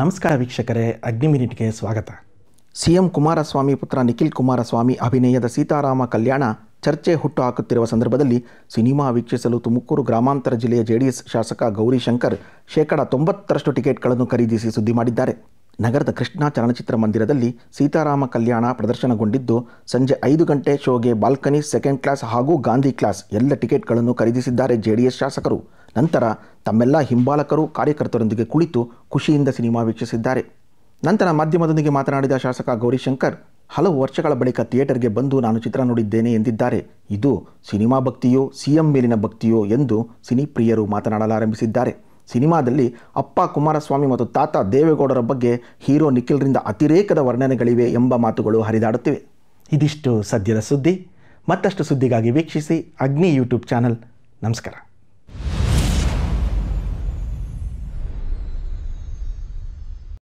ನಮಸ್ಕಾರ ವೀಕ್ಷಕರೇ ಅಗ್ನಿಮಿನಿಟ್ಗೆ ಸ್ವಾಗತ ಸಿಎಂ ಕುಮಾರಸ್ವಾಮಿ ಪುತ್ರ ನಿಖಿಲ್ ಕುಮಾರಸ್ವಾಮಿ ಅಭಿನಯದ ಸೀತಾರಾಮ ಕಲ್ಯಾಣ ಚರ್ಚೆ ಹುಟ್ಟು ಹಾಕುತ್ತಿರುವ ಸಂದರ್ಭದಲ್ಲಿ ಸಿನಿಮಾ ವೀಕ್ಷಿಸಲು ತುಮಕೂರು ಗ್ರಾಮಾಂತರ ಜಿಲ್ಲೆಯ ಜೆಡಿಎಸ್ ಶಾಸಕ ಗೌರಿಶಂಕರ್ ಶೇಕಡ ತೊಂಬತ್ತರಷ್ಟು ಟಿಕೆಟ್ಗಳನ್ನು ಖರೀದಿಸಿ ಸುದ್ದಿ ಮಾಡಿದ್ದಾರೆ ನಗರದ ಕೃಷ್ಣ ಚಲನಚಿತ್ರ ಮಂದಿರದಲ್ಲಿ ಸೀತಾರಾಮ ಕಲ್ಯಾಣ ಪ್ರದರ್ಶನಗೊಂಡಿದ್ದು ಸಂಜೆ ಐದು ಗಂಟೆ ಶೋಗೆ ಬಾಲ್ಕನಿ ಸೆಕೆಂಡ್ ಕ್ಲಾಸ್ ಹಾಗೂ ಗಾಂಧಿ ಕ್ಲಾಸ್ ಎಲ್ಲ ಟಿಕೆಟ್ಗಳನ್ನು ಖರೀದಿಸಿದ್ದಾರೆ ಜೆಡಿಎಸ್ ಶಾಸಕರು ನಂತರ ತಮ್ಮೆಲ್ಲ ಹಿಂಬಾಲಕರು ಕಾರ್ಯಕರ್ತರೊಂದಿಗೆ ಕುಳಿತು ಖುಷಿಯಿಂದ ಸಿನಿಮಾ ವೀಕ್ಷಿಸಿದ್ದಾರೆ ನಂತರ ಮಾಧ್ಯಮದೊಂದಿಗೆ ಮಾತನಾಡಿದ ಶಾಸಕ ಗೌರಿಶಂಕರ್ ಹಲವು ವರ್ಷಗಳ ಬಳಿಕ ಥಿಯೇಟರ್ಗೆ ಬಂದು ನಾನು ಚಿತ್ರ ನೋಡಿದ್ದೇನೆ ಎಂದಿದ್ದಾರೆ ಇದು ಸಿನಿಮಾ ಭಕ್ತಿಯೋ ಸಿಎಂ ಮೇಲಿನ ಭಕ್ತಿಯೋ ಎಂದು ಸಿನಿ ಪ್ರಿಯರು ಮಾತನಾಡಲಾರಂಭಿಸಿದ್ದಾರೆ ಸಿನಿಮಾದಲ್ಲಿ ಅಪ್ಪ ಕುಮಾರಸ್ವಾಮಿ ಮತ್ತು ತಾತ ದೇವೇಗೌಡರ ಬಗ್ಗೆ ಹೀರೋ ನಿಖಿಲ್ರಿಂದ ಅತಿರೇಕದ ವರ್ಣನೆಗಳಿವೆ ಎಂಬ ಮಾತುಗಳು ಹರಿದಾಡುತ್ತಿವೆ ಇದಿಷ್ಟು ಸದ್ಯದ ಸುದ್ದಿ ಮತ್ತಷ್ಟು ಸುದ್ದಿಗಾಗಿ ವೀಕ್ಷಿಸಿ ಅಗ್ನಿ ಯೂಟ್ಯೂಬ್ ಚಾನಲ್ ನಮಸ್ಕಾರ